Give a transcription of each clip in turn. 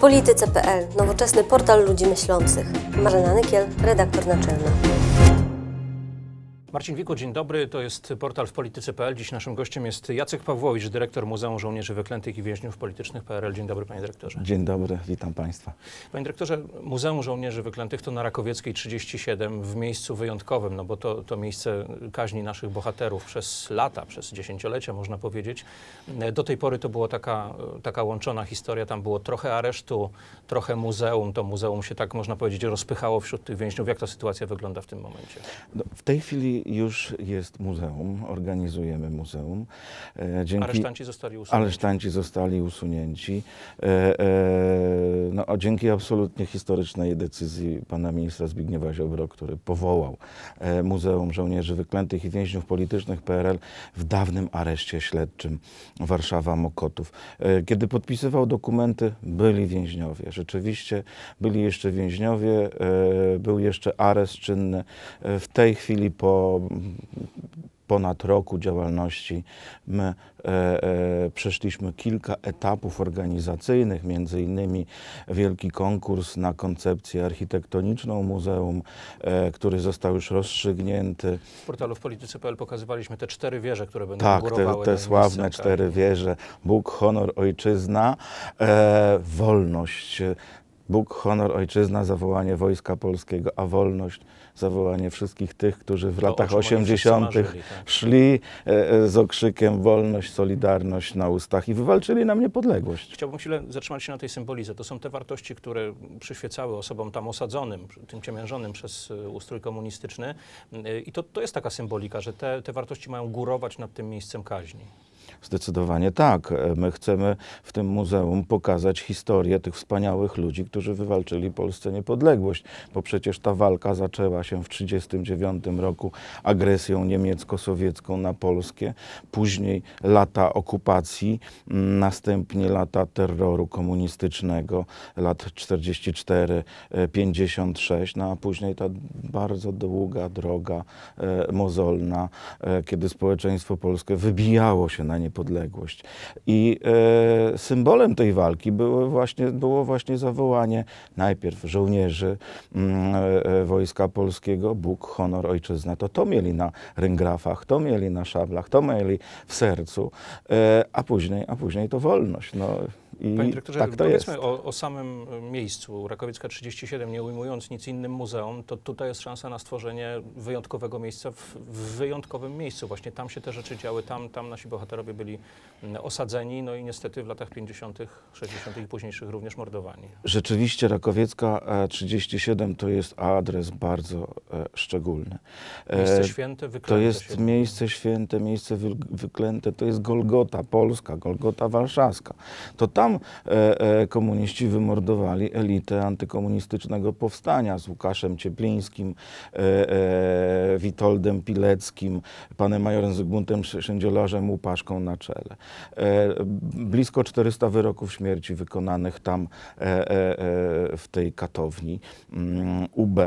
Polityce.pl, nowoczesny portal ludzi myślących. Marzena Nykiel, redaktor naczelny. Marcin Wiko, dzień dobry. To jest portal w polityce.pl. Dziś naszym gościem jest Jacek Pawłowicz, dyrektor Muzeum Żołnierzy Wyklętych i Więźniów Politycznych PRL. Dzień dobry, panie dyrektorze. Dzień dobry, witam państwa. Panie dyrektorze, Muzeum Żołnierzy Wyklętych to na Rakowieckiej 37 w miejscu wyjątkowym, no bo to, to miejsce kaźni naszych bohaterów przez lata, przez dziesięciolecia można powiedzieć. Do tej pory to była taka, taka łączona historia. Tam było trochę aresztu, trochę muzeum. To muzeum się tak można powiedzieć rozpychało wśród tych więźniów. Jak ta sytuacja wygląda w tym momencie? No, w tej chwili już jest muzeum, organizujemy muzeum. E, dzięki... Aresztanci zostali usunięci. Aresztanci zostali usunięci. E, e, no, a dzięki absolutnie historycznej decyzji pana ministra Zbigniewa Ziobro, który powołał Muzeum Żołnierzy Wyklętych i Więźniów Politycznych PRL w dawnym areszcie śledczym Warszawa-Mokotów. Kiedy podpisywał dokumenty, byli więźniowie. Rzeczywiście byli jeszcze więźniowie, był jeszcze areszt czynny. W tej chwili po po ponad roku działalności my e, e, przeszliśmy kilka etapów organizacyjnych, między innymi wielki konkurs na koncepcję architektoniczną muzeum, e, który został już rozstrzygnięty. W portalu w polityce.pl pokazywaliśmy te cztery wieże, które będą Tak, te, te sławne tak. cztery wieże. Bóg, honor, ojczyzna, e, wolność, Bóg, honor, ojczyzna, zawołanie Wojska Polskiego, a wolność, zawołanie wszystkich tych, którzy w to latach 80. Marzyli, tak? szli e, e, z okrzykiem wolność, solidarność na ustach i wywalczyli nam niepodległość. Chciałbym chwilę zatrzymać się na tej symbolice. To są te wartości, które przyświecały osobom tam osadzonym, tym ciemiężonym przez e, ustrój komunistyczny. I to, to jest taka symbolika, że te, te wartości mają górować nad tym miejscem kaźni. Zdecydowanie tak. E, my chcemy w tym muzeum pokazać historię tych wspaniałych ludzi, którzy wywalczyli Polsce niepodległość, bo przecież ta walka zaczęła się w 1939 roku agresją niemiecko-sowiecką na Polskę, później lata okupacji, następnie lata terroru komunistycznego, lat 44-56, e, no a później ta bardzo długa droga e, mozolna, kiedy społeczeństwo polskie wybijało się na nie niepodległość. I e, symbolem tej walki było właśnie, było właśnie zawołanie najpierw żołnierzy mm, e, e, Wojska Polskiego, Bóg, honor, ojczyzna. To to mieli na ryngrafach, to mieli na szablach, to mieli w sercu, e, a później, a później to wolność. No. I Panie dyrektorze, tak to powiedzmy jest. O, o samym e, miejscu, Rakowiecka 37, nie ujmując nic innym muzeum, to tutaj jest szansa na stworzenie wyjątkowego miejsca w, w wyjątkowym miejscu. Właśnie tam się te rzeczy działy, tam, tam nasi bohaterowie byli osadzeni, no i niestety w latach 50., 60. i późniejszych również mordowani. Rzeczywiście Rakowiecka 37 e, to jest adres bardzo e, szczególny. Miejsce święte, wyklęte. To jest święte. miejsce święte, miejsce wyklęte, to jest Golgota Polska, Golgota Warszawska. To tam tam e, e, komuniści wymordowali elitę antykomunistycznego powstania z Łukaszem Cieplińskim, e, Witoldem Pileckim, panem majorem Zygmuntem Szędziolarzem Łupaszką na czele. Blisko 400 wyroków śmierci wykonanych tam w tej katowni mm, UB.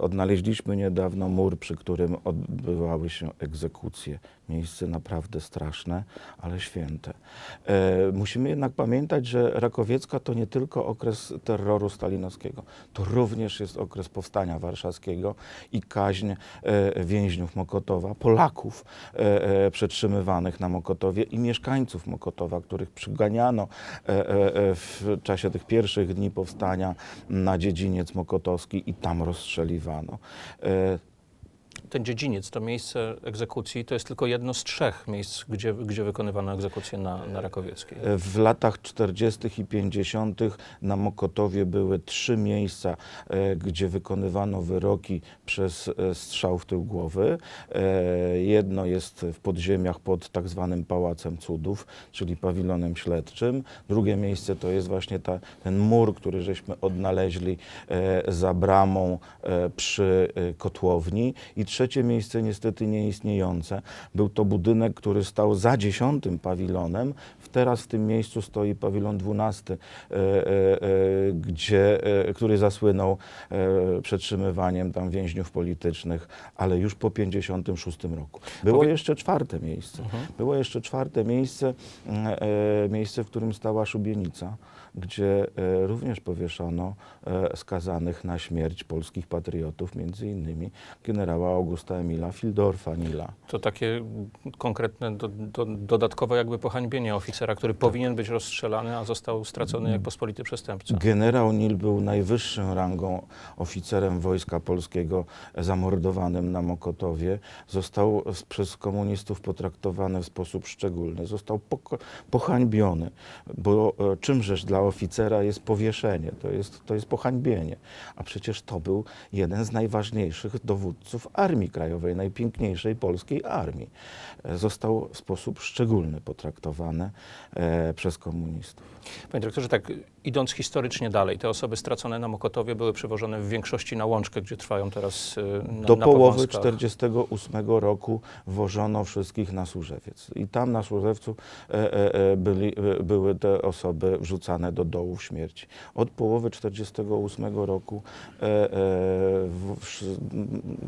Odnaleźliśmy niedawno mur, przy którym odbywały się egzekucje. Miejsce naprawdę straszne, ale święte. E, musimy jednak pamiętać, że Rakowiecka to nie tylko okres terroru stalinowskiego, to również jest okres powstania warszawskiego i kaźń e, więźniów Mokotowa, Polaków e, przetrzymywanych na Mokotowie i mieszkańców Mokotowa, których przyganiano w czasie tych pierwszych dni powstania na dziedziniec mokotowski i tam rozstrzeliwano ten dziedziniec, to miejsce egzekucji, to jest tylko jedno z trzech miejsc, gdzie, gdzie wykonywano egzekucje na, na Rakowieckiej. W latach 40. i 50. na Mokotowie były trzy miejsca, e, gdzie wykonywano wyroki przez e, strzał w tył głowy. E, jedno jest w podziemiach pod tak zwanym Pałacem Cudów, czyli pawilonem śledczym. Drugie miejsce to jest właśnie ta, ten mur, który żeśmy odnaleźli za bramą przy kotłowni. I trzecie trzecie miejsce niestety nieistniejące. Był to budynek, który stał za dziesiątym pawilonem. Teraz w tym miejscu stoi pawilon 12, e, e, e, gdzie, który zasłynął przetrzymywaniem tam więźniów politycznych, ale już po 1956 roku. Mhm. Było jeszcze czwarte miejsce. Było jeszcze czwarte miejsce, miejsce, w którym stała szubienica gdzie e, również powieszono e, skazanych na śmierć polskich patriotów, między innymi generała Augusta Emila Fildorfa Nila. To takie konkretne, do, do, dodatkowe jakby pohańbienie oficera, który tak. powinien być rozstrzelany, a został stracony jak pospolity przestępca. Generał Nil był najwyższą rangą oficerem Wojska Polskiego zamordowanym na Mokotowie. Został przez komunistów potraktowany w sposób szczególny. Został pohańbiony, bo e, czymżeż dla oficera jest powieszenie, to jest, to jest pohańbienie. A przecież to był jeden z najważniejszych dowódców Armii Krajowej, najpiękniejszej polskiej armii. E, został w sposób szczególny potraktowany e, przez komunistów. Panie dyrektorze, tak idąc historycznie dalej, te osoby stracone na Mokotowie były przewożone w większości na łączkę, gdzie trwają teraz e, na, Do na połowy 1948 roku wożono wszystkich na Służewiec. I tam na Służewcu e, e, e, byli, e, były te osoby wrzucane do dołów śmierci. Od połowy 1948 roku e, w,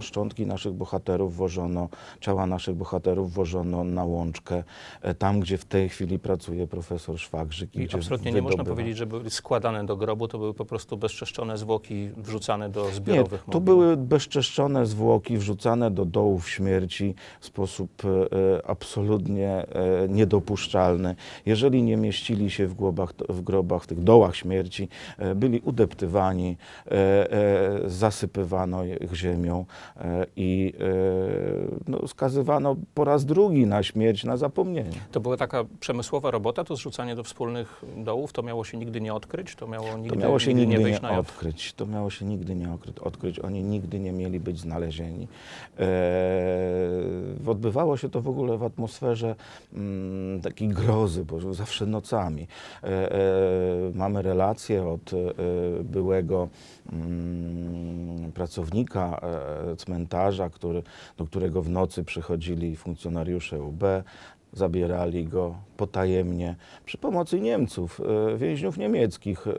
szczątki naszych bohaterów włożono ciała naszych bohaterów włożono na łączkę, e, tam gdzie w tej chwili pracuje profesor Szwagrzyk. I absolutnie wydobywa. nie można powiedzieć, że były składane do grobu, to były po prostu bezczeszczone zwłoki wrzucane do zbiorowych nie, To były bezczeszczone zwłoki wrzucane do dołów śmierci w sposób e, e absolutnie e, niedopuszczalny. Jeżeli nie mieścili się w, grobach w grobach, w tych dołach śmierci, e, byli udeptywani, e, zasypywani zasypywano ich ziemią e, i e, no, skazywano po raz drugi na śmierć, na zapomnienie. To była taka przemysłowa robota, to zrzucanie do wspólnych dołów, to miało się nigdy nie odkryć? To miało, nigdy, to miało się nigdy, nigdy nie, nie, nie odkryć. To miało się nigdy nie odkryć. Oni nigdy nie mieli być znalezieni. E, odbywało się to w ogóle w atmosferze m, mm, takiej grozy, bo zawsze nocami. E, mamy relacje od byłego mm, pracownika e, cmentarza, który, do którego w nocy przychodzili funkcjonariusze UB, zabierali go potajemnie przy pomocy Niemców, e, więźniów niemieckich. E,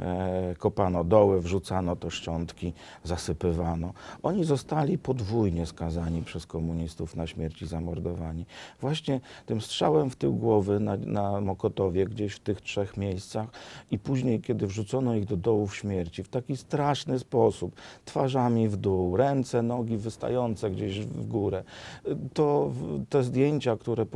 e, kopano doły, wrzucano to szczątki, zasypywano. Oni zostali podwójnie skazani przez komunistów na śmierć i zamordowani. Właśnie tym strzałem w tył głowy na, na Mokotowie, gdzieś w tych trzech miejscach i później, kiedy wrzucono ich do dołów śmierci w taki straszny sposób, twarzami w dół, ręce, nogi wystające gdzieś w górę, to te zdjęcia, które e,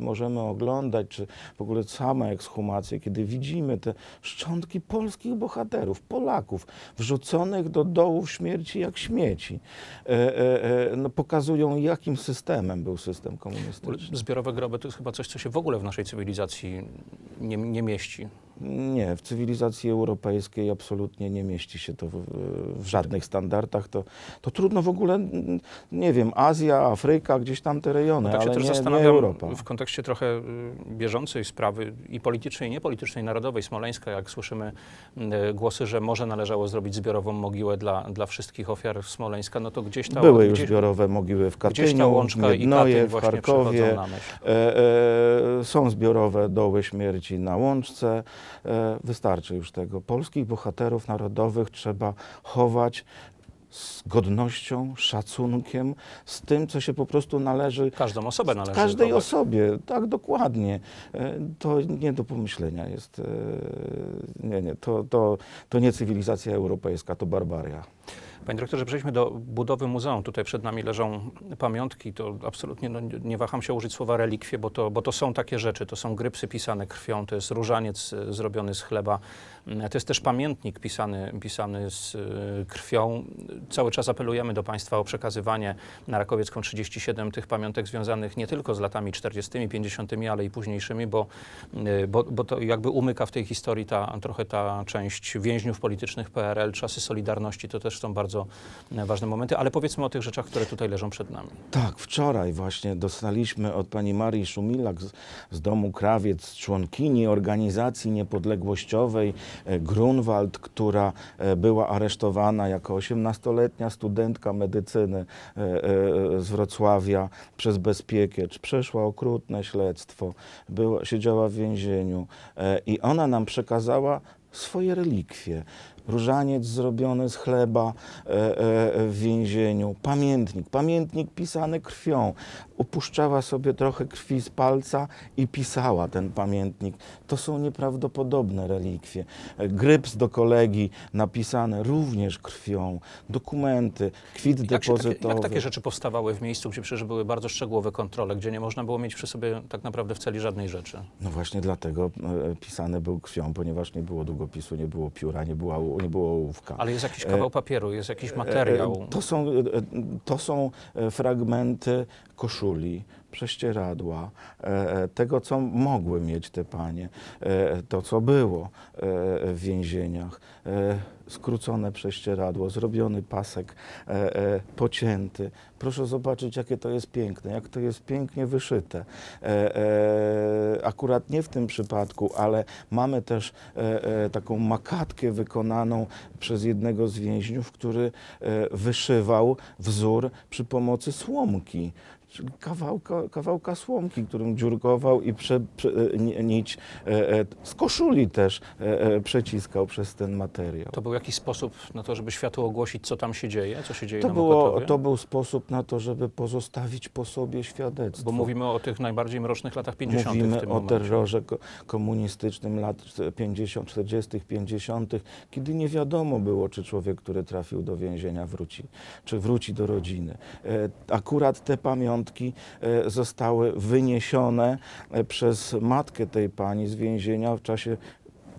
możemy oglądać, czy w ogóle same ekshumacje, kiedy widzimy te szczątki polskich bohaterów, Polaków, wrzuconych do dołów śmierci jak śmieci, e, e, no, pokazują, jakim systemem był system komunistyczny. Zbiorowe groby to jest chyba coś, co się w ogóle w naszej cywilizacji nie, nie mieści. Nie, w cywilizacji europejskiej absolutnie nie mieści się to w, w, żadnych standardach. To, to trudno w ogóle, nie wiem, Azja, Afryka, gdzieś tam te rejony, no tak ale nie, nie Europa. W kontekście trochę y, bieżącej sprawy i politycznej, i niepolitycznej, narodowej, smoleńska, jak słyszymy y, głosy, że może należało zrobić zbiorową mogiłę dla, dla wszystkich ofiar Smoleńska, no to gdzieś tam... Były już gdzieś, zbiorowe mogiły w Katyniu, gdzieś ta łączka w Miednoje, w Charkowie. E, e, są zbiorowe doły śmierci na Łączce. E, wystarczy już tego. Polskich bohaterów narodowych trzeba chować z godnością, szacunkiem, z tym, co się po prostu należy. Każdą osobę należy. Każdej chować. osobie, tak dokładnie. E, to nie do pomyślenia jest. E, nie, nie, to, to, to nie cywilizacja europejska, to barbaria. Panie dyrektorze, przejdźmy do budowy muzeum. Tutaj przed nami leżą pamiątki. To absolutnie no, nie waham się użyć słowa relikwie, bo to, bo to są takie rzeczy. To są grypsy pisane krwią, to jest różaniec e, zrobiony z chleba, mm, to jest też pamiętnik pisany, pisany z e, krwią. Cały czas apelujemy do Państwa o przekazywanie na Rakowiecką 37 tych pamiątek związanych nie tylko z latami 40., 50., ale i późniejszymi, bo, e, bo, bo to jakby umyka w tej historii ta, trochę ta część więźniów politycznych PRL, czasy Solidarności to też są bardzo bardzo ważne momenty, ale powiedzmy o tych rzeczach, które tutaj leżą przed nami. Tak, wczoraj właśnie dostaliśmy od pani Marii Szumilak z, z domu Krawiec, członkini organizacji niepodległościowej e, Grunwald, która e, była aresztowana jako 18-letnia studentka medycyny e, z Wrocławia przez bezpiekiecz. Przeszła okrutne śledztwo, była, siedziała w więzieniu i ona nam przekazała swoje relikwie różaniec zrobiony z chleba e, e, w więzieniu, pamiętnik, pamiętnik pisany krwią upuszczała sobie trochę krwi z palca i pisała ten pamiętnik. To są nieprawdopodobne relikwie. Gryps do kolegi napisane również krwią, dokumenty, kwit jak depozytowy. Takie, jak takie rzeczy powstawały w miejscu, gdzie przecież były bardzo szczegółowe kontrole, gdzie nie można było mieć przy sobie tak naprawdę w celi żadnej rzeczy? No właśnie dlatego e, pisane był krwią, ponieważ nie było długopisu, nie było pióra, nie, nie było ołówka. Ale jest jakiś kawał e, papieru, jest jakiś e, materiał. To są, to są fragmenty koszuli koszuli, prześcieradła, e, e, tego, co mogły mieć te panie, e, to, co było w więzieniach. Skrócone prześcieradło, zrobiony pasek pocięty. Proszę zobaczyć, jakie to jest piękne, jak to jest pięknie wyszyte. Akurat nie w tym przypadku, ale mamy też taką makatkę wykonaną przez jednego z więźniów, który wyszywał wzór przy pomocy słomki kawałka, kawałka słomki, którym dziurkował i prze, prze, e, nić e, e, z koszuli też przeciskał przez ten materiał. To był jakiś sposób na to, żeby światu ogłosić, co tam się dzieje, co się dzieje to na było, To był sposób na to, żeby pozostawić po sobie świadectwo. Bo mówimy o tych najbardziej mrocznych latach 50. Mówimy o momencie. terrorze komunistycznym lat 50., 40., 50., kiedy nie wiadomo było, czy człowiek, który trafił do więzienia wróci, czy wróci do rodziny. Akurat te pamiątki pamiątki e, zostały wyniesione e, przez matkę tej pani z więzienia w czasie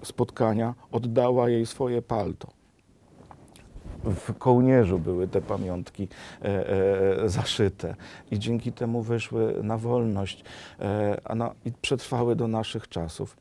spotkania, oddała jej swoje palto w kołnierzu były te pamiątki e, e, zaszyte i dzięki temu wyszły na wolność e, no, i przetrwały do naszych czasów.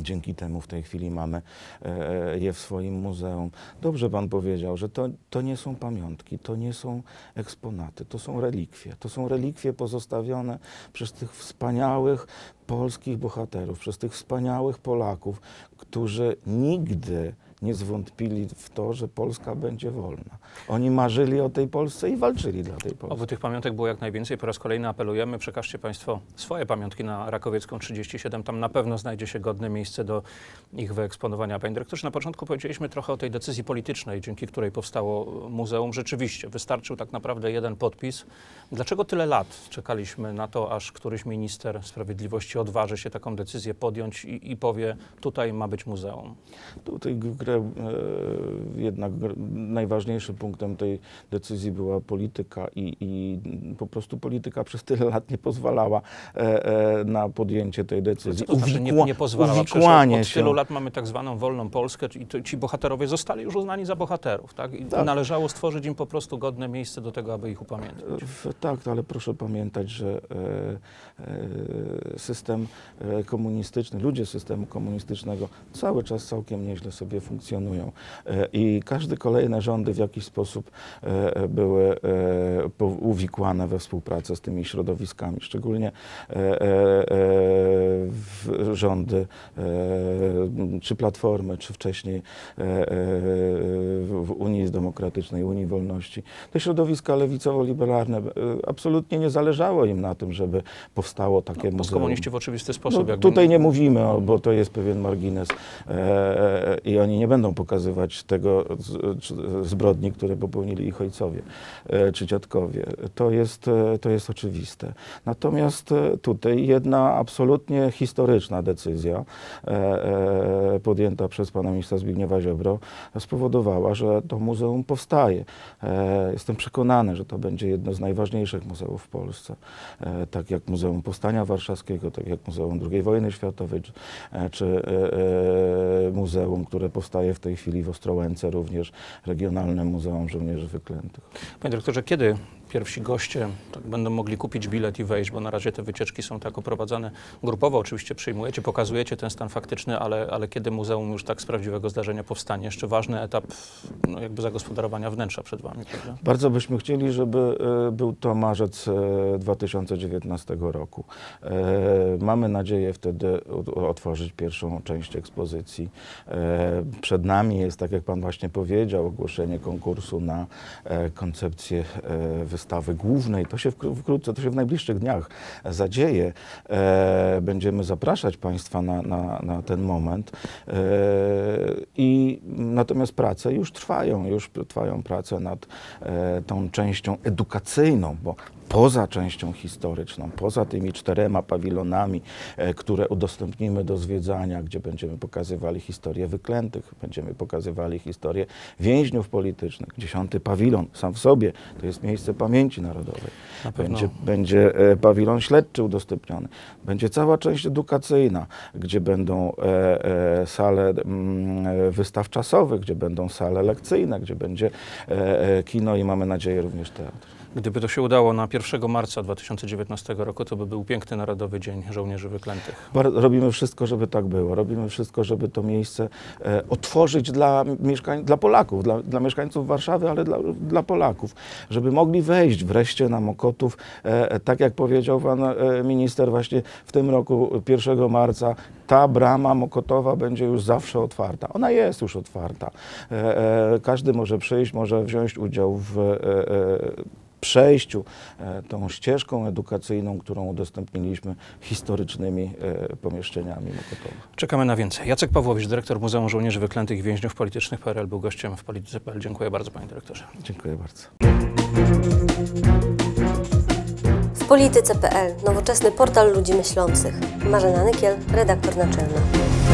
Dzięki temu w tej chwili mamy e, e, je w swoim muzeum. Dobrze pan powiedział, że to, to nie są pamiątki, to nie są eksponaty, to są relikwie. To są relikwie pozostawione przez tych wspaniałych polskich bohaterów, przez tych wspaniałych Polaków, którzy nigdy nie zwątpili w to, że Polska będzie wolna. Oni marzyli o tej Polsce i walczyli dla tej Polski. Oby tych pamiątek było jak najwięcej. Po raz kolejny apelujemy, przekażcie Państwo swoje pamiątki na Rakowiecką 37. Tam na pewno znajdzie się godne miejsce do ich wyeksponowania. Panie dyrektorze, na początku powiedzieliśmy trochę o tej decyzji politycznej, dzięki której powstało muzeum. Rzeczywiście, wystarczył tak naprawdę jeden podpis. Dlaczego tyle lat czekaliśmy na to, aż któryś minister sprawiedliwości odważy się taką decyzję podjąć i, i powie, tutaj ma być muzeum? Tutaj E, jednak najważniejszym punktem tej decyzji była polityka i, i po prostu polityka przez tyle lat nie pozwalała e, e, na podjęcie tej decyzji. To znaczy nie, nie pozwalała, uwikłanie od tylu lat mamy tak zwaną wolną Polskę i ci bohaterowie zostali już uznani za bohaterów. Tak? tak? Należało stworzyć im po prostu godne miejsce do tego, aby ich upamiętać. tak, ale proszę pamiętać, że system komunistyczny, ludzie systemu komunistycznego cały czas całkiem nieźle sobie funkcjonują funkcjonują. E, I każdy kolejne rządy w jakiś sposób e, były e, uwikłane we współpracę z tymi środowiskami, szczególnie rządy, e, czy Platformy, czy wcześniej e, e, w Unii Demokratycznej, Unii Wolności. Te środowiska lewicowo-liberalne absolutnie nie zależało im na tym, żeby powstało takie no, muzeum. w oczywisty sposób. No, jakby... Tutaj nie mówimy, bo to jest pewien margines i oni nie będą pokazywać tego zbrodni, które popełnili ich ojcowie czy dziadkowie. To jest, to jest oczywiste. Natomiast tutaj jedna absolutnie historyczna historyczna decyzja e, e, podjęta przez pana ministra Zbigniewa Ziobro spowodowała, że to muzeum powstaje. E, jestem przekonany, że to będzie jedno z najważniejszych muzeów w Polsce. Tak jak Muzeum Powstania Warszawskiego, tak jak Muzeum II Wojny Światowej, czy muzeum, które powstaje w tej chwili w Ostrołęce, również Regionalne Muzeum Żołnierzy Wyklętych. Panie dyrektorze, kiedy pierwsi goście tak, będą mogli kupić bilet i wejść, bo na razie te wycieczki są tak oprowadzane grupowo, oczywiście przy przyjmujecie, pokazujecie ten stan faktyczny, ale, ale kiedy muzeum już tak z prawdziwego zdarzenia powstanie? Jeszcze ważny etap no, jakby zagospodarowania wnętrza przed Wami. Prawda? Bardzo byśmy chcieli, żeby e, był to marzec 2019 e, roku. E, mamy nadzieję wtedy otworzyć pierwszą część ekspozycji. Przed nami jest, tak jak Pan właśnie powiedział, ogłoszenie konkursu na koncepcję wystawy głównej. To się wkrótce, to się w najbliższych dniach zadzieje. Będziemy zapraszać zapraszać Państwa na, na, na ten moment. E, I natomiast prace już trwają, już trwają prace nad e, tą częścią edukacyjną, bo poza częścią historyczną, poza tymi czterema pawilonami, e, które udostępnimy do zwiedzania, gdzie będziemy pokazywali historię wyklętych, będziemy pokazywali historię więźniów politycznych. Dziesiąty pawilon sam w sobie to jest miejsce pamięci narodowej. Będzie, będzie pawilon śledczy udostępniony. Będzie cała część edukacyjna rekreacyjna, gdzie będą e, e, sale mm, wystaw czasowych, gdzie będą sale lekcyjne, gdzie będzie e, kino i mamy nadzieję również teatr. Gdyby to się udało na 1 marca 2019 roku, to by był piękny Narodowy Dzień Żołnierzy Wyklętych. Robimy wszystko, żeby tak było. Robimy wszystko, żeby to miejsce e, otworzyć dla, mieszkań, dla Polaków, dla, dla mieszkańców Warszawy, ale dla, dla Polaków, żeby mogli wejść wreszcie na Mokotów. E, tak jak powiedział pan e, minister, właśnie w tym roku 1 marca ta brama Mokotowa będzie już zawsze otwarta. Ona jest już otwarta. E, e każdy może przyjść, może wziąć udział w e, przejściu e, tą ścieżką edukacyjną, którą udostępniliśmy historycznymi e, pomieszczeniami Mokotowa. Czekamy na więcej. Jacek Pawłowicz, dyrektor Muzeum Żołnierzy Wyklętych i Więźniów Politycznych PRL był gościem w Polityce.pl. Dziękuję bardzo panie dyrektorze. Dziękuję bardzo. W Polityce.pl nowoczesny portal ludzi myślących. Marzena Nykiel, redaktor naczelna.